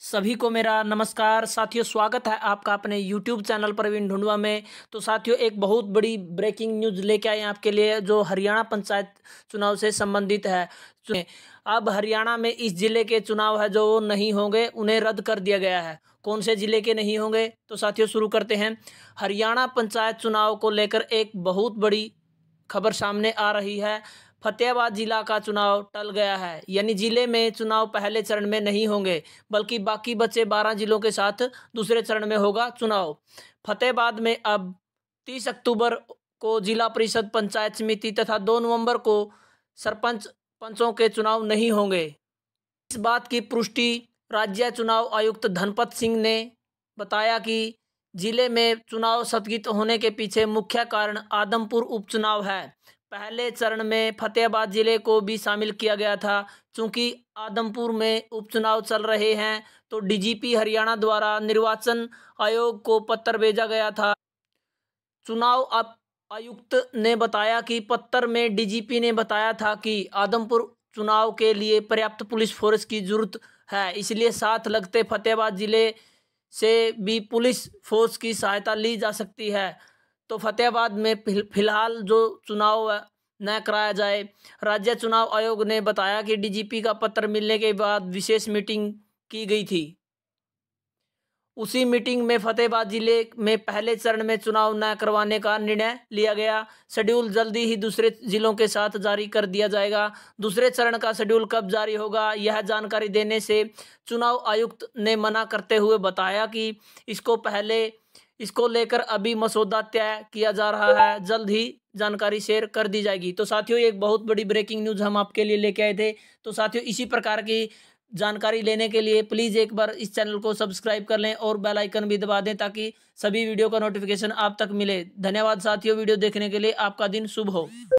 सभी को मेरा नमस्कार साथियों स्वागत है आपका अपने YouTube चैनल प्रवीण ढूंढवा में तो साथियों एक बहुत बड़ी ब्रेकिंग न्यूज़ लेके आए हैं आपके लिए जो हरियाणा पंचायत चुनाव से संबंधित है अब हरियाणा में इस जिले के चुनाव है जो नहीं होंगे उन्हें रद्द कर दिया गया है कौन से जिले के नहीं होंगे तो साथियों शुरू करते हैं हरियाणा पंचायत चुनाव को लेकर एक बहुत बड़ी खबर सामने आ रही है फतेहाबाद जिला का चुनाव टल गया है यानी जिले में चुनाव पहले चरण में नहीं होंगे बल्कि बाकी बचे बारह जिलों के साथ दूसरे चरण में होगा चुनाव फतेहाबाद में अब तीस अक्टूबर को जिला परिषद पंचायत समिति तथा दो नवंबर को सरपंच पंचों के चुनाव नहीं होंगे इस बात की पुष्टि राज्य चुनाव आयुक्त धनपत सिंह ने बताया कि जिले में चुनाव स्थगित होने के पीछे मुख्य कारण आदमपुर उपचुनाव है पहले चरण में फतेहाबाद ज़िले को भी शामिल किया गया था चूंकि आदमपुर में उपचुनाव चल रहे हैं तो डीजीपी हरियाणा द्वारा निर्वाचन आयोग को पत्र भेजा गया था चुनाव आयुक्त ने बताया कि पत्र में डीजीपी ने बताया था कि आदमपुर चुनाव के लिए पर्याप्त पुलिस फोर्स की जरूरत है इसलिए साथ लगते फतेहाबाद ज़िले से भी पुलिस फोर्स की सहायता ली जा सकती है तो फतेहाबाद में फिलहाल जो चुनाव न कराया जाए राज्य चुनाव आयोग ने बताया कि डीजीपी का पत्र मिलने के बाद विशेष मीटिंग की गई थी उसी मीटिंग में फतेहाबाद जिले में पहले चरण में चुनाव न करवाने का निर्णय लिया गया शेड्यूल जल्दी ही दूसरे जिलों के साथ जारी कर दिया जाएगा दूसरे चरण का शेड्यूल कब जारी होगा यह जानकारी देने से चुनाव आयुक्त ने मना करते हुए बताया कि इसको पहले इसको लेकर अभी मसौदा तय किया जा रहा है जल्द ही जानकारी शेयर कर दी जाएगी तो साथियों एक बहुत बड़ी ब्रेकिंग न्यूज़ हम आपके लिए लेके आए थे तो साथियों इसी प्रकार की जानकारी लेने के लिए प्लीज़ एक बार इस चैनल को सब्सक्राइब कर लें और बेल आइकन भी दबा दें ताकि सभी वीडियो का नोटिफिकेशन आप तक मिले धन्यवाद साथियों वीडियो देखने के लिए आपका दिन शुभ हो